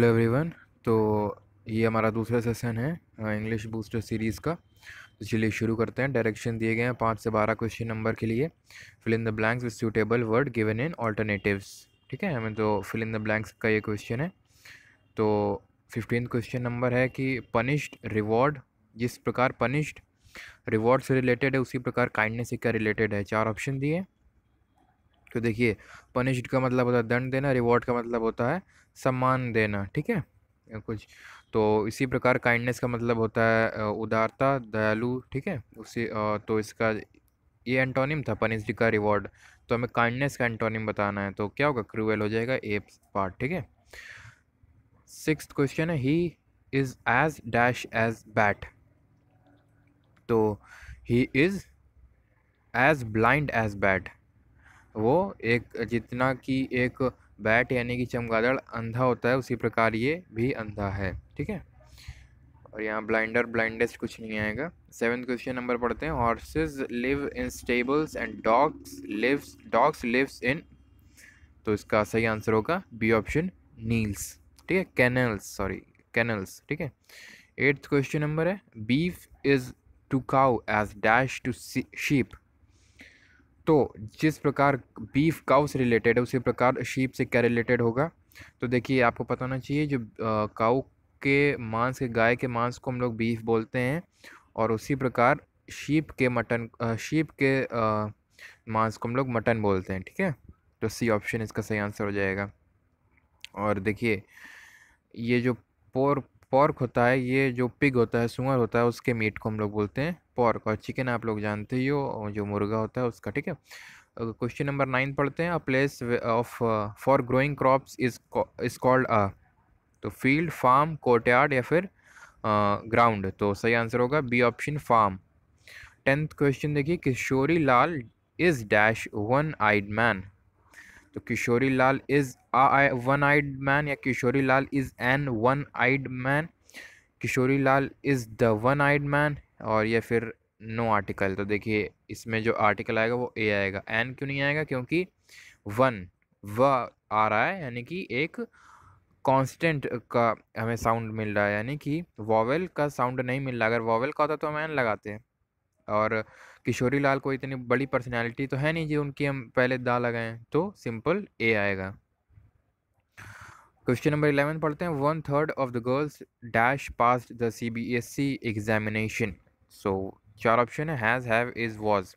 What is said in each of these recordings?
hello everyone तो ये हमारा दूसरा सेशन है इंग्लिश बूस्टर सीरीज़ का तो चलिए शुरू करते हैं डायरेक्शन दिए गए हैं पाँच से बारह क्वेश्चन नंबर के लिए fill in the blanks with suitable word given in alternatives ठीक है हमें तो फिल इन द ब्लैंक्स का ये क्वेश्चन है तो फिफ्टीन क्वेश्चन नंबर है कि पनिश्ड रिवॉर्ड जिस प्रकार पनिश्ड रिवॉर्ड से रिलेटेड है उसी प्रकार काइंडनेस से क्या रिलेटेड है चार ऑप्शन दिए तो देखिए पनिश्ड का मतलब होता है दंड देना रिवॉर्ड का मतलब होता है सम्मान देना ठीक है कुछ तो इसी प्रकार काइंडनेस का मतलब होता है उदारता दयालु ठीक है उसी तो इसका ये एंटोनिम था पनिश्ड का रिवॉर्ड तो हमें काइंडनेस का एंटोनिम बताना है तो क्या होगा क्रूवेल हो जाएगा ए पार्ट ठीक है सिक्स क्वेश्चन है he is as dash as bat तो he is as blind as bat एक जितना कि एक बैट यानी कि चमगादड़ अंधा होता है उसी प्रकार ये भी अंधा है ठीक है और यहाँ ब्लाइंडर ब्लाइंडेस्ट कुछ नहीं आएगा सेवन क्वेश्चन नंबर पढ़ते हैं horses live in stables and dogs lives dogs lives in तो इसका सही आंसर होगा बी ऑप्शन नील्स ठीक है कैनल्स सॉरी कैनल्स ठीक है एट्थ क्वेश्चन नंबर है beef is to cow as dash to sheep तो जिस प्रकार बीफ काउ से रिलेटेड है उसी प्रकार शीप से क्या रिलेटेड होगा तो देखिए आपको पता होना चाहिए जो काउ के मांस के गाय के मांस को हम लोग बीफ बोलते हैं और उसी प्रकार शीप के मटन शीप के आ, मांस को हम लोग मटन बोलते हैं ठीक है तो सी ऑप्शन इसका सही आंसर हो जाएगा और देखिए ये जो पोर पॉर्क होता है ये जो पिग होता है सुअर होता है उसके मीट को हम लोग बोलते हैं पॉर्क और चिकन आप लोग जानते ही हो जो मुर्गा होता है उसका ठीक है क्वेश्चन नंबर नाइन पढ़ते हैं a place of for growing crops is is called a तो फील्ड फार्म कोर्टयार्ड या फिर ग्राउंड uh, तो सही आंसर होगा B option farm tenth question देखिए Kishori Lal is dash one eyed man तो Kishori Lal is one eyed man या Kishori Lal is an one eyed man Kishori Lal is the one eyed man और या फिर नो आर्टिकल तो देखिए इसमें जो आर्टिकल आएगा वो ए आएगा एन क्यों नहीं आएगा क्योंकि वन व आ रहा है यानी कि एक कांस्टेंट का हमें साउंड मिल रहा है यानी कि वॉवेल का साउंड नहीं मिल रहा अगर वॉवेल का होता तो हम एन लगाते हैं और किशोरी लाल कोई इतनी बड़ी पर्सनैलिटी तो है नहीं जी उनकी हम पहले दा लगाएं तो सिंपल ए आएगा क्वेश्चन नंबर इलेवन पढ़ते हैं one third of the girls dash pass the C B S E examination so चार ऑप्शन है हैज़ हैव इज़ वॉज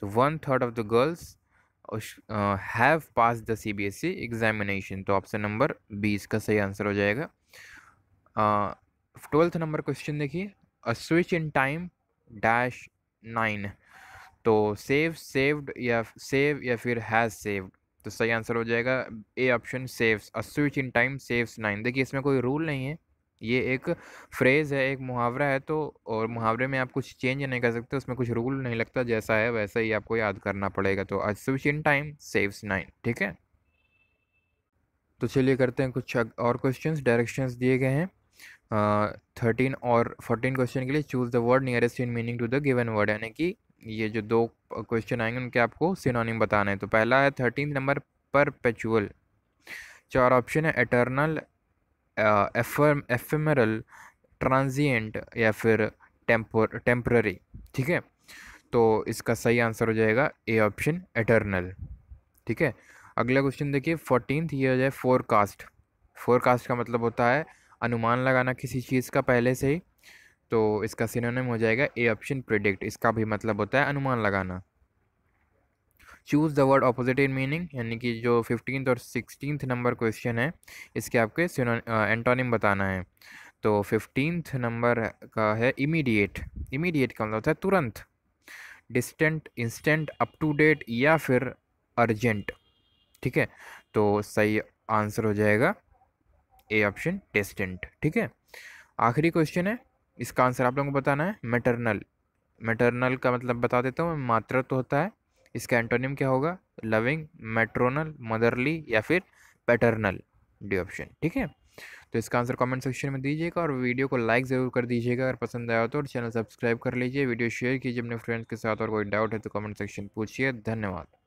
तो one third of the girls have pass the C B S E examination तो option number B इसका सही answer हो जाएगा twelfth number question देखिए a switch in time dash nine तो सेव सेव्ड या save या फिर हैज़ सेव्ड तो सही आंसर हो जाएगा A option saves a switch in time saves nine देखिए इसमें कोई रूल नहीं है ये एक फ्रेज़ है एक मुहावरा है तो और मुहावरे में आप कुछ चेंज नहीं कर सकते उसमें कुछ रूल नहीं लगता जैसा है वैसा ही आपको याद करना पड़ेगा तो a switch in time saves nine ठीक है तो चलिए करते हैं कुछ और क्वेश्चंस डायरेक्शंस दिए गए हैं थर्टीन और फोर्टीन क्वेश्चन के लिए choose the word nearest in meaning to the given word यानी कि ये जो दो क्वेश्चन आएंगे उनके आपको सिनोनिम बताना है तो पहला है थर्टीन नंबर पेचुअल चार ऑप्शन है एटर्नल एफेमरल ट्रांजिएंट या फिर टेम्पोर टेम्प्ररी ठीक है तो इसका सही आंसर हो जाएगा ए ऑप्शन एटर्नल ठीक है अगला क्वेश्चन देखिए फोर्टीन ये हो जाए फोरकास्ट फोरकास्ट का मतलब होता है अनुमान लगाना किसी चीज़ का पहले से ही तो इसका सिनोनिम हो जाएगा ए ऑप्शन प्रिडिक्ट इसका भी मतलब होता है अनुमान लगाना choose the word opposite in meaning यानी कि जो फिफ्टीन और सिक्सटीन नंबर क्वेश्चन है इसके आपके एंटोनिम बताना है तो फिफ्टीन नंबर का है इमीडिएट इमीडिएट का मतलब होता है तुरंत distant instant up to date या फिर अर्जेंट ठीक है तो सही आंसर हो जाएगा ए ऑप्शन टेस्टेंट ठीक है आखिरी क्वेश्चन है इसका आंसर आप लोगों को बताना है मेटरनल मेटरनल का मतलब बता देता हूँ मात्र तो होता है इसका एंटोनियम क्या होगा लविंग मेट्रोनल मदरली या फिर पैटर्नल डी ऑप्शन ठीक है तो इसका आंसर कमेंट सेक्शन में दीजिएगा और वीडियो को लाइक ज़रूर कर दीजिएगा अगर पसंद आया तो और चैनल सब्सक्राइब कर लीजिए वीडियो शेयर कीजिए अपने फ्रेंड्स के साथ और कोई डाउट है तो कमेंट सेक्शन पूछिए धन्यवाद